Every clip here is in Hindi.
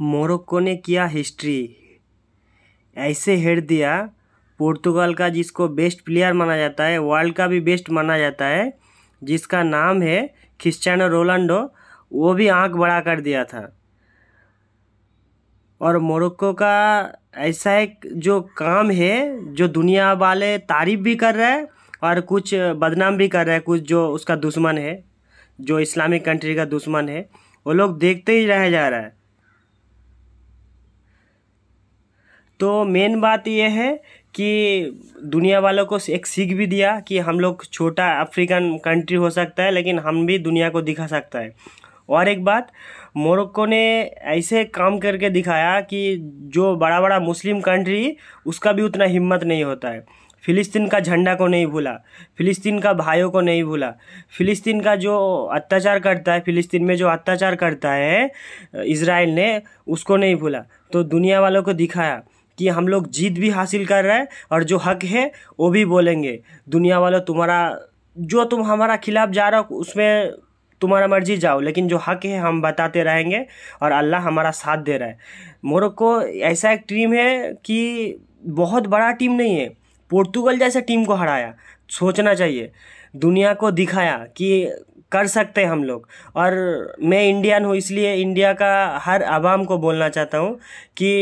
मोरक्को ने किया हिस्ट्री ऐसे हेड दिया पुर्तगाल का जिसको बेस्ट प्लेयर माना जाता है वर्ल्ड का भी बेस्ट माना जाता है जिसका नाम है क्रिस्टियानो रोनाल्डो वो भी आंख बड़ा कर दिया था और मोरक्को का ऐसा एक जो काम है जो दुनिया वाले तारीफ भी कर रहा है और कुछ बदनाम भी कर रहा है कुछ जो उसका दुश्मन है जो इस्लामिक कंट्री का दुश्मन है वो लोग देखते ही रह जा रहा है तो मेन बात यह है कि दुनिया वालों को एक सीख भी दिया कि हम लोग छोटा अफ्रीकन कंट्री हो सकता है लेकिन हम भी दुनिया को दिखा सकता है और एक बात मोरक्को ने ऐसे काम करके दिखाया कि जो बड़ा बड़ा मुस्लिम कंट्री उसका भी उतना हिम्मत नहीं होता है फिलिस्तीन का झंडा को नहीं भूला फिलिस्तीन का भाइयों को नहीं भूला फिलिस्तीन का जो अत्याचार करता है फिलिस्तीन में जो अत्याचार करता है इसराइल ने उसको नहीं भूला तो दुनिया वालों को दिखाया कि हम लोग जीत भी हासिल कर रहे हैं और जो हक है वो भी बोलेंगे दुनिया वालों तुम्हारा जो तुम हमारा खिलाफ जा रहे हो उसमें तुम्हारा मर्जी जाओ लेकिन जो हक है हम बताते रहेंगे और अल्लाह हमारा साथ दे रहा है मोरक्को ऐसा एक टीम है कि बहुत बड़ा टीम नहीं है पोर्तुगल जैसे टीम को हराया सोचना चाहिए दुनिया को दिखाया कि कर सकते हैं हम लोग और मैं इंडियन हूँ इसलिए इंडिया का हर आवाम को बोलना चाहता हूँ कि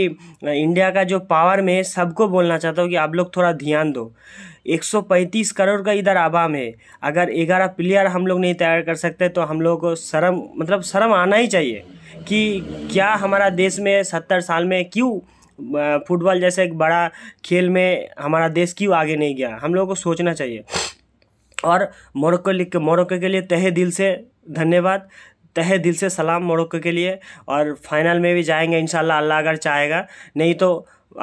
इंडिया का जो पावर में है सबको बोलना चाहता हूँ कि आप लोग थोड़ा ध्यान दो 135 करोड़ का इधर आवाम है अगर 11 प्लेयर हम लोग नहीं तैयार कर सकते तो हम लोग को शर्म मतलब शर्म आना ही चाहिए कि क्या हमारा देश में सत्तर साल में क्यों फुटबॉल जैसे एक बड़ा खेल में हमारा देश क्यों आगे नहीं गया हम लोगों को सोचना चाहिए और मोरक्को के मोरक्को के लिए तहे दिल से धन्यवाद तहे दिल से सलाम मोरक्को के लिए और फाइनल में भी जाएंगे इन अल्लाह अगर चाहेगा नहीं तो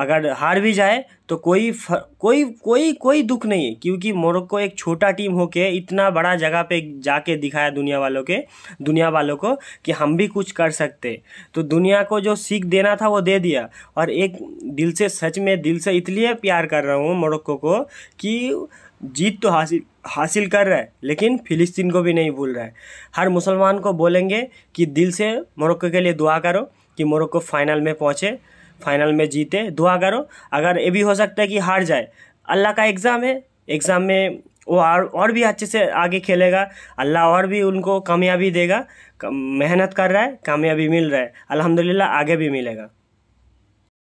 अगर हार भी जाए तो कोई फर, कोई कोई कोई दुख नहीं है क्योंकि मोरक्को एक छोटा टीम होके इतना बड़ा जगह पे जाके दिखाया दुनिया वालों के दुनिया वालों को कि हम भी कुछ कर सकते तो दुनिया को जो सीख देना था वो दे दिया और एक दिल से सच में दिल से इसलिए प्यार कर रहा हूँ मोरक्को को कि जीत तो हासिल हासिल कर रहा है लेकिन फिलिस्तीन को भी नहीं भूल रहा है हर मुसलमान को बोलेंगे कि दिल से मोरक्को के लिए दुआ करो कि मोरक्को फाइनल में पहुँचे फाइनल में जीते दुआ करो अगर ये भी हो सकता है कि हार जाए अल्लाह का एग्ज़ाम है एग्ज़ाम में वो और और भी अच्छे से आगे खेलेगा अल्लाह और भी उनको कामयाबी देगा मेहनत कर रहा है कामयाबी मिल रहा है अल्हम्दुलिल्लाह आगे भी मिलेगा